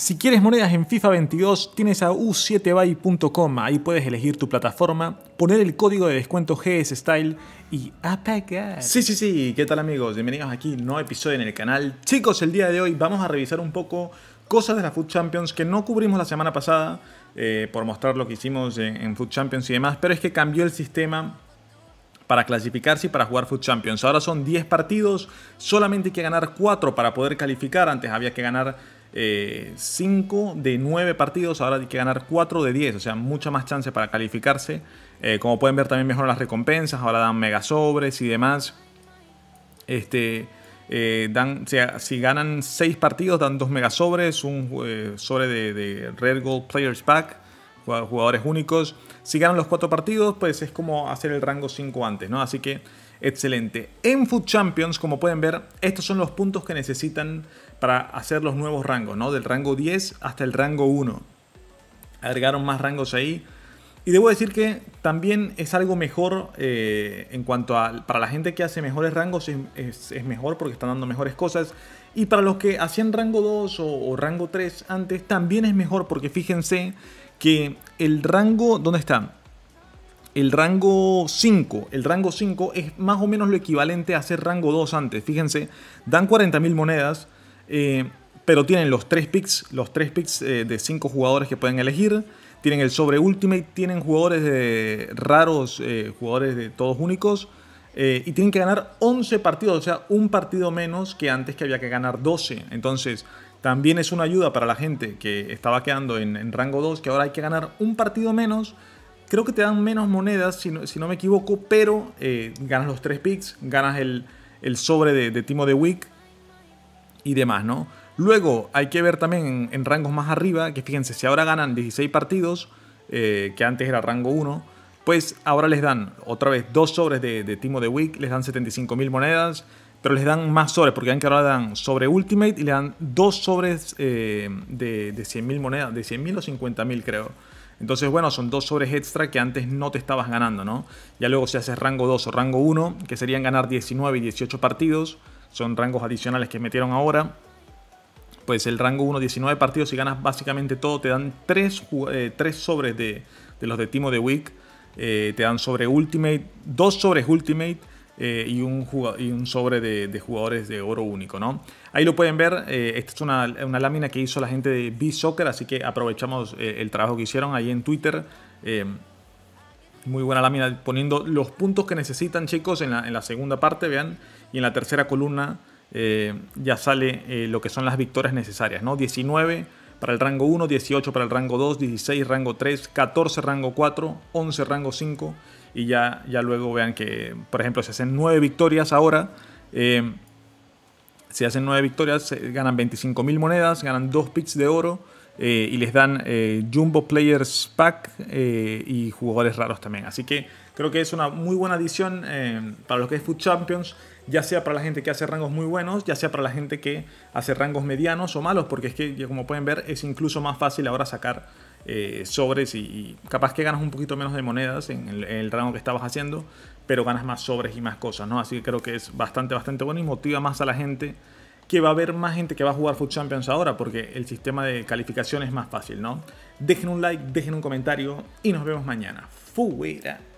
Si quieres monedas en FIFA 22, tienes a u7buy.com, ahí puedes elegir tu plataforma, poner el código de descuento GS Style y apagar. Sí, sí, sí, ¿qué tal amigos? Bienvenidos aquí, nuevo episodio en el canal. Chicos, el día de hoy vamos a revisar un poco cosas de la Food Champions que no cubrimos la semana pasada eh, por mostrar lo que hicimos en, en Food Champions y demás, pero es que cambió el sistema para clasificarse y para jugar Food Champions. Ahora son 10 partidos, solamente hay que ganar 4 para poder calificar, antes había que ganar 5 eh, de 9 partidos, ahora hay que ganar 4 de 10, o sea, mucha más chance para calificarse. Eh, como pueden ver también mejoran las recompensas, ahora dan mega sobres y demás. Este, eh, dan, si, ganan 6 partidos, dan 2 sobres, un sobre de, de, Red Gold Players Pack jugadores únicos. Si ganan los cuatro partidos, pues es como hacer el rango 5 antes, ¿no? Así que excelente. En Food Champions, como pueden ver, estos son los puntos que necesitan para hacer los nuevos rangos, ¿no? Del rango 10 hasta el rango 1. Agregaron más rangos ahí. Y debo decir que también es algo mejor eh, en cuanto a... Para la gente que hace mejores rangos es, mejor porque están dando mejores cosas. Y para los que hacían rango 2 o, o rango 3 antes también es mejor porque fíjense que el rango, ¿dónde está? El rango 5, el rango 5 es más o menos lo equivalente a ser rango 2 antes. Fíjense, dan 40.000 monedas, eh, pero tienen los 3 picks, los 3 picks eh, de 5 jugadores que pueden elegir. Tienen el sobre Ultimate, tienen jugadores de raros, eh, jugadores de todos únicos. y tienen que ganar 11 partidos, o sea, un partido menos que antes que había que ganar 12. Entonces, también es una ayuda para la gente que estaba quedando en, rango 2, que ahora hay que ganar un partido menos. Creo que te dan menos monedas, si no, me equivoco, pero eh, ganas los 3 picks, ganas el, sobre de, Timo de Wick y demás, ¿no? Luego hay que ver también en, rangos más arriba, que fíjense, si ahora ganan 16 partidos, eh, que antes era rango 1, pues ahora les dan otra vez dos sobres de, Timo de Week, les dan 75.000 monedas, pero les dan más sobres, porque que ahora dan sobre Ultimate y le dan dos sobres eh, de, de 100.000 monedas, de 100.000 o 50.000 creo. Entonces, bueno, son dos sobres extra que antes no te estabas ganando, ¿no? Ya luego si haces rango 2 o rango 1, que serían ganar 19 y 18 partidos, son rangos adicionales que metieron ahora, pues el rango 1, 19 partidos, si ganas básicamente todo, te dan 3, eh, sobres de, los de Timo de Week eh, te dan sobre Ultimate, dos sobres Ultimate eh, y, un y, un sobre de, jugadores de oro único, ¿no? Ahí lo pueden ver, eh, esta es una, lámina que hizo la gente de B-Soccer, así que aprovechamos el trabajo que hicieron ahí en Twitter. muy buena lámina, poniendo los puntos que necesitan, chicos, en la, segunda parte, vean, y en la tercera columna ya sale lo que son las victorias necesarias, ¿no? 19 para el rango 1, 18 para el rango 2, 16 rango 3, 14 rango 4, 11 rango 5 y ya, ya luego vean que, por ejemplo, si hacen 9 victorias ahora. Eh, si hacen 9 victorias, ganan 25.000 monedas, ganan 2 picks de oro eh, y les dan eh, Jumbo Players Pack eh, y jugadores raros también. Así que creo que es una muy buena adición para los que es Food Champions, ya sea para la gente que hace rangos muy buenos, ya sea para la gente que hace rangos medianos o malos, porque es que, como pueden ver, es incluso más fácil ahora sacar sobres y, capaz que ganas un poquito menos de monedas en el, rango que estabas haciendo, pero ganas más sobres y más cosas, ¿no? Así que creo que es bastante, bastante bueno y motiva más a la gente que va a haber más gente que va a jugar Food Champions ahora porque el sistema de calificación es más fácil, ¿no? Dejen un like, dejen un comentario y nos vemos mañana. Fuera.